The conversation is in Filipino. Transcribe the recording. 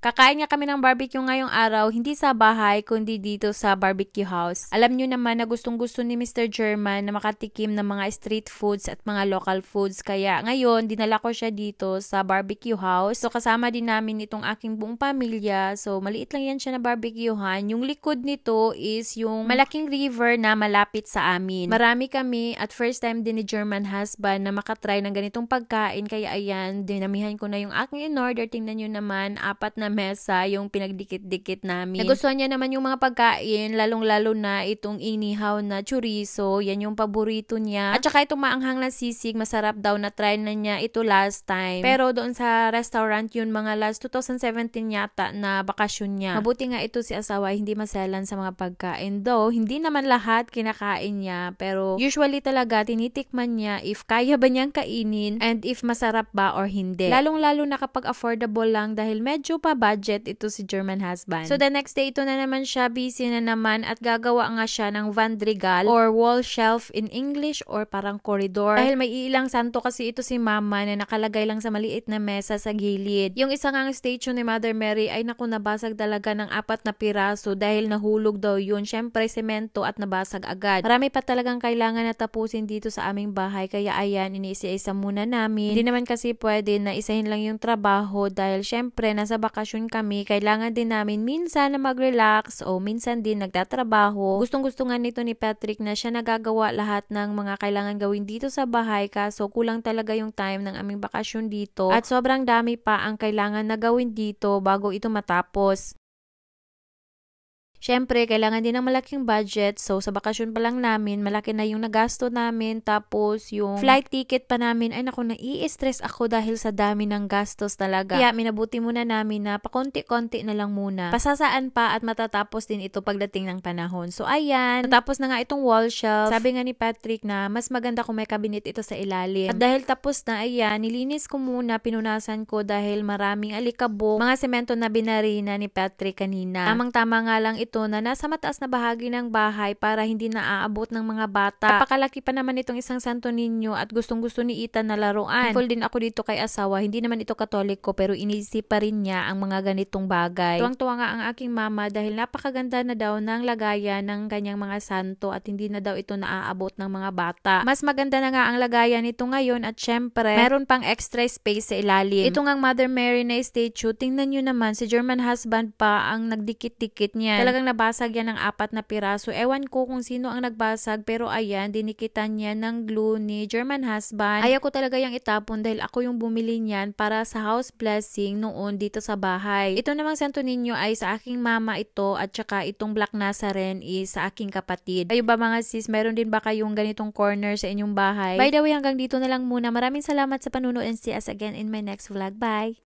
Kakain nga kami ng barbecue ngayong araw, hindi sa bahay, kundi dito sa barbecue house. Alam nyo naman na gustong-gusto ni Mr. German na makatikim ng mga street foods at mga local foods. Kaya ngayon, dinala ko siya dito sa barbecue house. So kasama din namin itong aking buong pamilya. So maliit lang yan siya na barbecuehan. Yung likod nito is yung malaking river na malapit sa amin. Marami kami at first time din ni German husband na makatry ng ganitong pagkain. Kaya ayan, dinamihan ko na yung aking in order. Tingnan nyo naman, apat na mesa yung pinagdikit-dikit namin. Nagustuhan niya naman yung mga pagkain, lalong-lalo na itong inihaw na chorizo, yan yung paborito niya. At saka itong maanghang na sisig, masarap daw na try na niya ito last time. Pero doon sa restaurant yun mga last 2017 yata na bakasyon niya. Mabuti nga ito si asawa, hindi maselan sa mga pagkain. Though, hindi naman lahat kinakain niya, pero usually talaga tinitikman niya if kaya ba niyang kainin and if masarap ba or hindi. Lalong-lalo na kapag affordable lang dahil medyo pa budget ito si German husband. So the next day ito na naman siya busy na naman at gagawa nga siya ng vandrigal or wall shelf in English or parang corridor. Dahil may ilang santo kasi ito si mama na nakalagay lang sa maliit na mesa sa gilid. Yung isang nga statue ni Mother Mary ay naku nabasag talaga ng apat na piraso dahil nahulog daw yun. Siyempre semento at nabasag agad. Marami pa talagang kailangan na tapusin dito sa aming bahay kaya ayan iniisa-isa muna namin. Hindi naman kasi pwede na isahin lang yung trabaho dahil syempre nasa bakasyon bakasyon kami, kailangan din namin minsan na mag-relax o minsan din nagtatrabaho. Gustong-gusto nga nito ni Patrick na siya nagagawa lahat ng mga kailangan gawin dito sa bahay kaso kulang talaga yung time ng aming bakasyon dito at sobrang dami pa ang kailangan na gawin dito bago ito matapos. Siyempre, kailangan din ng malaking budget. So, sa bakasyon pa lang namin, malaki na yung nagasto namin. Tapos, yung flight ticket pa namin, ay naku, nai-stress ako dahil sa dami ng gastos talaga. Kaya, minabuti muna namin na pakonti-konti na lang muna. Pasasaan pa at matatapos din ito pagdating ng panahon. So, ayan. Natapos na nga itong wall shelf. Sabi nga ni Patrick na mas maganda kung may kabinet ito sa ilalim. At dahil tapos na, ayan, nilinis ko muna, pinunasan ko dahil maraming alikabok, mga semento na binarina ni Patrick kanina. Tamang-tama nga lang ito ito na nasa mataas na bahagi ng bahay para hindi naaabot ng mga bata. Napakalaki pa naman itong isang santo ninyo at gustong-gusto ni Ita na laruan. Thankful din ako dito kay asawa, hindi naman ito katoliko pero inisip pa rin niya ang mga ganitong bagay. Tuwang-tuwa nga ang aking mama dahil napakaganda na daw ng lagayan ng kanyang mga santo at hindi na daw ito naaabot ng mga bata. Mas maganda na nga ang lagayan nito ngayon at syempre, meron pang extra space sa ilalim. Ito ngang Mother Mary na statue, tingnan nyo naman si German husband pa ang nagdikit-dikit niya. Talagang Biglang nabasag yan ng apat na piraso. Ewan ko kung sino ang nagbasag pero ayan, dinikitan niya ng glue ni German husband. Ayaw ko talaga yung itapon dahil ako yung bumili niyan para sa house blessing noon dito sa bahay. Ito namang santo ninyo ay sa aking mama ito at saka itong black nazaren is sa aking kapatid. Kayo ba mga sis, meron din ba kayong ganitong corner sa inyong bahay? By the way, hanggang dito na lang muna. Maraming salamat sa panunood and see us again in my next vlog. Bye!